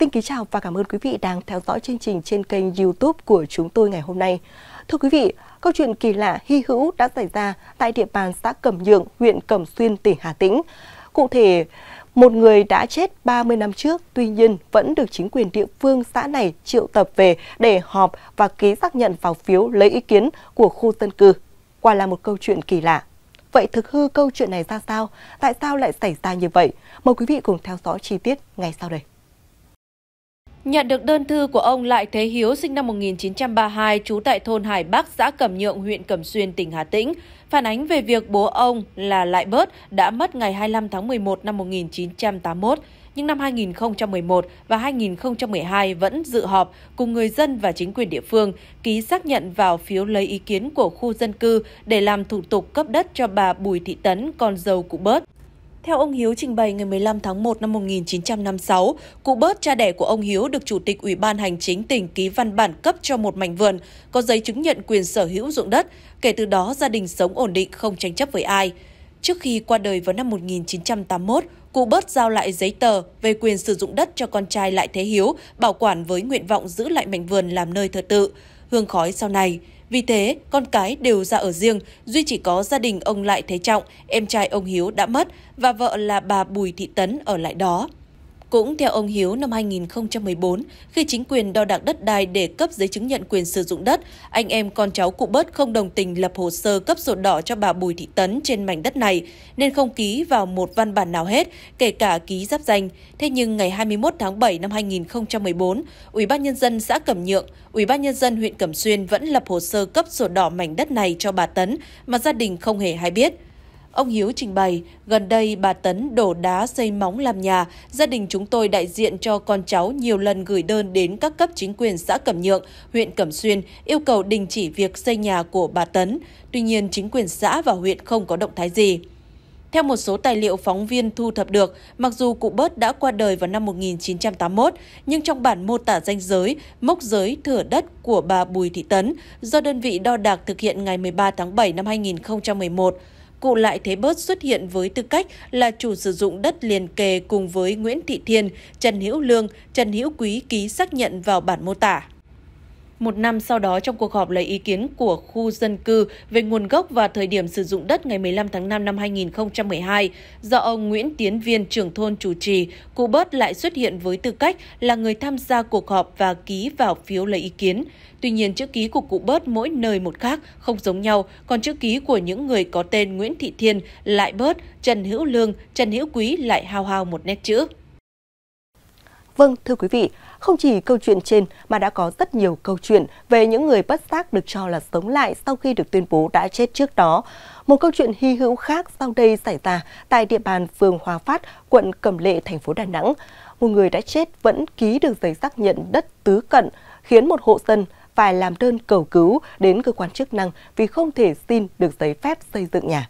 Xin kính chào và cảm ơn quý vị đang theo dõi chương trình trên kênh YouTube của chúng tôi ngày hôm nay. Thưa quý vị, câu chuyện kỳ lạ hy hữu đã xảy ra tại địa bàn xã Cẩm Nhượng, huyện Cẩm Xuyên, tỉnh Hà Tĩnh. Cụ thể, một người đã chết 30 năm trước, tuy nhiên vẫn được chính quyền địa phương xã này triệu tập về để họp và ký xác nhận vào phiếu lấy ý kiến của khu dân cư. Quả là một câu chuyện kỳ lạ. Vậy thực hư câu chuyện này ra sao? Tại sao lại xảy ra như vậy? Mời quý vị cùng theo dõi chi tiết ngay sau đây. Nhận được đơn thư của ông Lại Thế Hiếu sinh năm 1932 trú tại thôn Hải Bắc, xã Cẩm Nhượng, huyện Cẩm Xuyên, tỉnh Hà Tĩnh, phản ánh về việc bố ông là Lại Bớt đã mất ngày 25 tháng 11 năm 1981, nhưng năm 2011 và 2012 vẫn dự họp cùng người dân và chính quyền địa phương ký xác nhận vào phiếu lấy ý kiến của khu dân cư để làm thủ tục cấp đất cho bà Bùi Thị Tấn, con dâu của Bớt. Theo ông Hiếu trình bày ngày 15 tháng 1 năm 1956, cụ bớt cha đẻ của ông Hiếu được Chủ tịch Ủy ban Hành chính tỉnh ký văn bản cấp cho một mảnh vườn, có giấy chứng nhận quyền sở hữu ruộng đất. Kể từ đó, gia đình sống ổn định, không tranh chấp với ai. Trước khi qua đời vào năm 1981, cụ bớt giao lại giấy tờ về quyền sử dụng đất cho con trai Lại Thế Hiếu, bảo quản với nguyện vọng giữ lại mảnh vườn làm nơi thờ tự, hương khói sau này. Vì thế, con cái đều ra ở riêng, duy chỉ có gia đình ông Lại Thế Trọng, em trai ông Hiếu đã mất và vợ là bà Bùi Thị Tấn ở lại đó. Cũng theo ông Hiếu, năm 2014, khi chính quyền đo đạc đất đai để cấp giấy chứng nhận quyền sử dụng đất, anh em con cháu cụ bớt không đồng tình lập hồ sơ cấp sổ đỏ cho bà Bùi Thị Tấn trên mảnh đất này, nên không ký vào một văn bản nào hết, kể cả ký giáp danh. Thế nhưng ngày 21 tháng 7 năm 2014, Ủy ban Nhân dân xã Cẩm Nhượng, Ủy ban Nhân dân huyện Cẩm Xuyên vẫn lập hồ sơ cấp sổ đỏ mảnh đất này cho bà Tấn mà gia đình không hề hay biết. Ông Hiếu trình bày, gần đây bà Tấn đổ đá xây móng làm nhà, gia đình chúng tôi đại diện cho con cháu nhiều lần gửi đơn đến các cấp chính quyền xã Cẩm Nhượng, huyện Cẩm Xuyên yêu cầu đình chỉ việc xây nhà của bà Tấn. Tuy nhiên, chính quyền xã và huyện không có động thái gì. Theo một số tài liệu phóng viên thu thập được, mặc dù cụ Bớt đã qua đời vào năm 1981, nhưng trong bản mô tả danh giới, mốc giới thửa đất của bà Bùi Thị Tấn do đơn vị đo đạc thực hiện ngày 13 tháng 7 năm 2011, cụ Lại Thế Bớt xuất hiện với tư cách là chủ sử dụng đất liền kề cùng với Nguyễn Thị Thiên, Trần Hữu Lương, Trần Hữu Quý ký xác nhận vào bản mô tả. Một năm sau đó, trong cuộc họp lấy ý kiến của khu dân cư về nguồn gốc và thời điểm sử dụng đất ngày 15 tháng 5 năm 2012, do ông Nguyễn Tiến Viên, trưởng thôn chủ trì, cụ Bớt lại xuất hiện với tư cách là người tham gia cuộc họp và ký vào phiếu lấy ý kiến. Tuy nhiên, chữ ký của cụ Bớt mỗi nơi một khác, không giống nhau, còn chữ ký của những người có tên Nguyễn Thị Thiên lại Bớt, Trần Hữu Lương, Trần Hữu Quý lại hao hao một nét chữ. Vâng, thưa quý vị, không chỉ câu chuyện trên mà đã có rất nhiều câu chuyện về những người bất xác được cho là sống lại sau khi được tuyên bố đã chết trước đó. Một câu chuyện hy hữu khác sau đây xảy ra tại địa bàn phường Hòa Phát, quận Cẩm Lệ, thành phố Đà Nẵng. Một người đã chết vẫn ký được giấy xác nhận đất tứ cận, khiến một hộ dân phải làm đơn cầu cứu đến cơ quan chức năng vì không thể xin được giấy phép xây dựng nhà.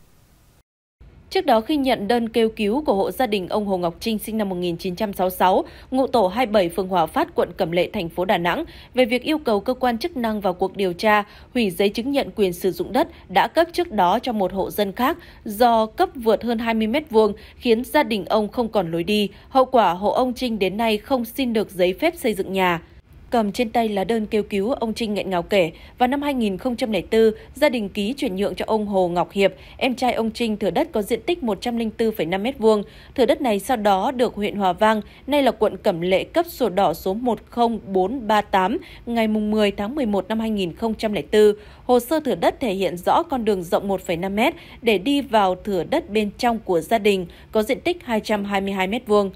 Trước đó khi nhận đơn kêu cứu của hộ gia đình ông Hồ Ngọc Trinh sinh năm 1966, ngụ tổ 27 phường Hòa Phát, quận Cẩm Lệ, thành phố Đà Nẵng về việc yêu cầu cơ quan chức năng vào cuộc điều tra hủy giấy chứng nhận quyền sử dụng đất đã cấp trước đó cho một hộ dân khác do cấp vượt hơn 20 mét vuông khiến gia đình ông không còn lối đi. Hậu quả hộ ông Trinh đến nay không xin được giấy phép xây dựng nhà. Cầm trên tay lá đơn kêu cứu, ông Trinh nghẹn ngào kể, vào năm 2004, gia đình ký chuyển nhượng cho ông Hồ Ngọc Hiệp, em trai ông Trinh thửa đất có diện tích 104,5 m2. Thửa đất này sau đó được huyện Hòa Vang, nay là quận Cẩm Lệ cấp sổ đỏ số 10438 ngày 10 tháng 11 năm 2004. Hồ sơ thửa đất thể hiện rõ con đường rộng 1,5 m để đi vào thửa đất bên trong của gia đình, có diện tích 222 m2.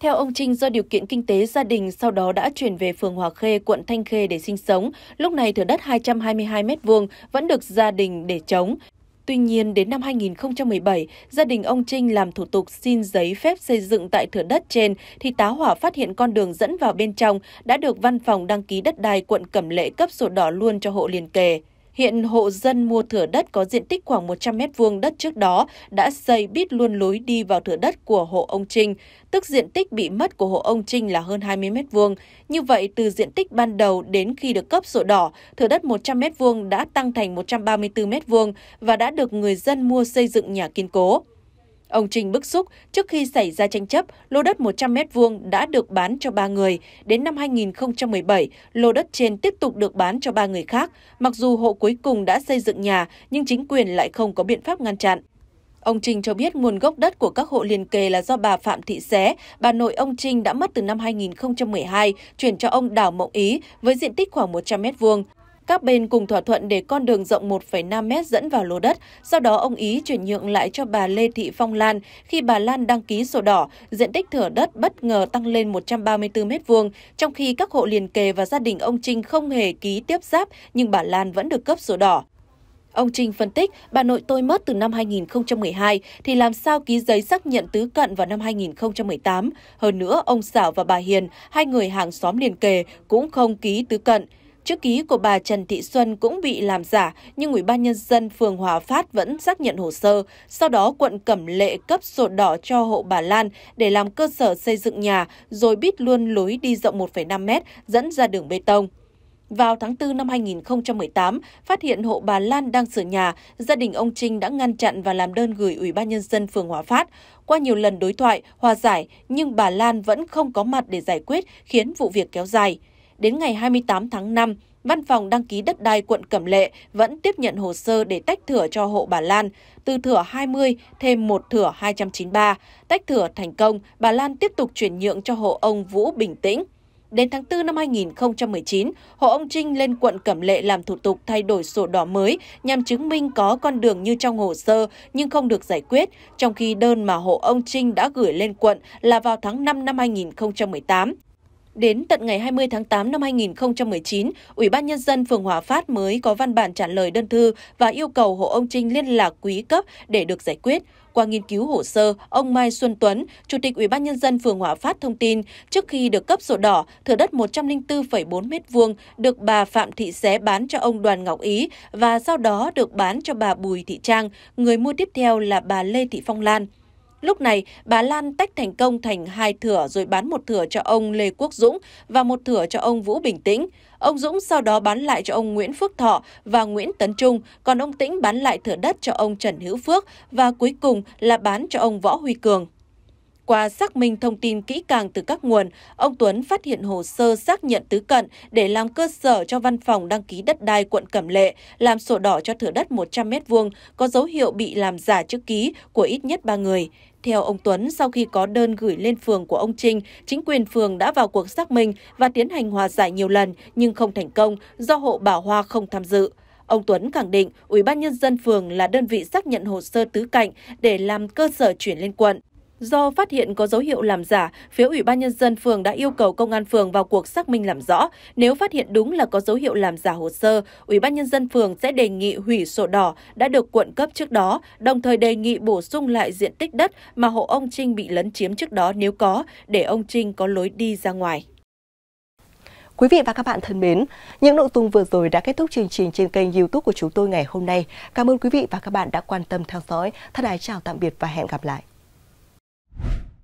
Theo ông Trinh, do điều kiện kinh tế gia đình sau đó đã chuyển về phường Hòa Khê, quận Thanh Khê để sinh sống, lúc này thửa đất 222 m2 vẫn được gia đình để trống. Tuy nhiên, đến năm 2017, gia đình ông Trinh làm thủ tục xin giấy phép xây dựng tại thửa đất trên thì tá hỏa phát hiện con đường dẫn vào bên trong đã được văn phòng đăng ký đất đai quận Cẩm Lệ cấp sổ đỏ luôn cho hộ liền kề. Hiện hộ dân mua thửa đất có diện tích khoảng 100 m2 đất trước đó đã xây bít luôn lối đi vào thửa đất của hộ ông Trinh, tức diện tích bị mất của hộ ông Trinh là hơn 20 m2. Như vậy, từ diện tích ban đầu đến khi được cấp sổ đỏ, thửa đất 100 m2 đã tăng thành 134 m2 và đã được người dân mua xây dựng nhà kiên cố. Ông Trình bức xúc trước khi xảy ra tranh chấp, lô đất 100m2 đã được bán cho 3 người. Đến năm 2017, lô đất trên tiếp tục được bán cho 3 người khác. Mặc dù hộ cuối cùng đã xây dựng nhà, nhưng chính quyền lại không có biện pháp ngăn chặn. Ông trình cho biết nguồn gốc đất của các hộ liền kề là do bà Phạm Thị Xé, bà nội ông Trinh đã mất từ năm 2012, chuyển cho ông Đào Mộng Ý với diện tích khoảng 100 m vuông. Các bên cùng thỏa thuận để con đường rộng 1,5 mét dẫn vào lô đất, sau đó ông Ý chuyển nhượng lại cho bà Lê Thị Phong Lan. Khi bà Lan đăng ký sổ đỏ, diện tích thửa đất bất ngờ tăng lên 134 m2, trong khi các hộ liền kề và gia đình ông Trinh không hề ký tiếp giáp nhưng bà Lan vẫn được cấp sổ đỏ. Ông Trinh phân tích, bà nội tôi mất từ năm 2012 thì làm sao ký giấy xác nhận tứ cận vào năm 2018. Hơn nữa, ông Sảo và bà Hiền, hai người hàng xóm liền kề, cũng không ký tứ cận. Chữ ký của bà Trần Thị Xuân cũng bị làm giả, nhưng Ủy ban Nhân dân phường Hòa Phát vẫn xác nhận hồ sơ. Sau đó, quận Cẩm Lệ cấp sổ đỏ cho hộ bà Lan để làm cơ sở xây dựng nhà, rồi bít luôn lối đi rộng 1,5 mét dẫn ra đường bê tông. Vào tháng 4 năm 2018, phát hiện hộ bà Lan đang sửa nhà, gia đình ông Trinh đã ngăn chặn và làm đơn gửi Ủy ban Nhân dân phường Hòa Phát. Qua nhiều lần đối thoại, hòa giải, nhưng bà Lan vẫn không có mặt để giải quyết, khiến vụ việc kéo dài. Đến ngày 28 tháng 5, Văn phòng đăng ký đất đai quận Cẩm Lệ vẫn tiếp nhận hồ sơ để tách thửa cho hộ bà Lan, từ thửa 20 thêm một thửa 293. Tách thửa thành công, bà Lan tiếp tục chuyển nhượng cho hộ ông Vũ Bình Tĩnh. Đến tháng 4 năm 2019, hộ ông Trinh lên quận Cẩm Lệ làm thủ tục thay đổi sổ đỏ mới nhằm chứng minh có con đường như trong hồ sơ nhưng không được giải quyết, trong khi đơn mà hộ ông Trinh đã gửi lên quận là vào tháng 5 năm 2018. Đến tận ngày 20 tháng 8 năm 2019, Ủy ban Nhân dân phường Hòa Phát mới có văn bản trả lời đơn thư và yêu cầu hộ ông Trinh liên lạc quý cấp để được giải quyết. Qua nghiên cứu hồ sơ, ông Mai Xuân Tuấn, Chủ tịch Ủy ban nhân dân phường Hòa Phát thông tin, trước khi được cấp sổ đỏ, thửa đất 104,4 m2 được bà Phạm Thị Xé bán cho ông Đoàn Ngọc Ý và sau đó được bán cho bà Bùi Thị Trang, người mua tiếp theo là bà Lê Thị Phong Lan. Lúc này, bà Lan tách thành công thành hai thửa rồi bán một thửa cho ông Lê Quốc Dũng và một thửa cho ông Vũ Bình Tĩnh. Ông Dũng sau đó bán lại cho ông Nguyễn Phước Thọ và Nguyễn Tấn Trung, còn ông Tĩnh bán lại thửa đất cho ông Trần Hữu Phước và cuối cùng là bán cho ông Võ Huy Cường. Qua xác minh thông tin kỹ càng từ các nguồn, ông Tuấn phát hiện hồ sơ xác nhận tứ cận để làm cơ sở cho văn phòng đăng ký đất đai quận Cẩm Lệ, làm sổ đỏ cho thửa đất 100m2 có dấu hiệu bị làm giả chữ ký của ít nhất 3 người. Theo ông Tuấn, sau khi có đơn gửi lên phường của ông Trinh, chính quyền phường đã vào cuộc xác minh và tiến hành hòa giải nhiều lần nhưng không thành công do hộ bà hoa không tham dự. Ông Tuấn khẳng định Ủy ban nhân dân phường là đơn vị xác nhận hồ sơ tứ cạnh để làm cơ sở chuyển lên quận. Do phát hiện có dấu hiệu làm giả, phía Ủy ban Nhân dân phường đã yêu cầu công an phường vào cuộc xác minh làm rõ. Nếu phát hiện đúng là có dấu hiệu làm giả hồ sơ, Ủy ban Nhân dân phường sẽ đề nghị hủy sổ đỏ đã được quận cấp trước đó, đồng thời đề nghị bổ sung lại diện tích đất mà hộ ông Trinh bị lấn chiếm trước đó nếu có, để ông Trinh có lối đi ra ngoài. Quý vị và các bạn thân mến, những nội dung vừa rồi đã kết thúc chương trình trên kênh youtube của chúng tôi ngày hôm nay. Cảm ơn quý vị và các bạn đã quan tâm theo dõi. Thân ái chào tạm biệt và hẹn gặp lại. you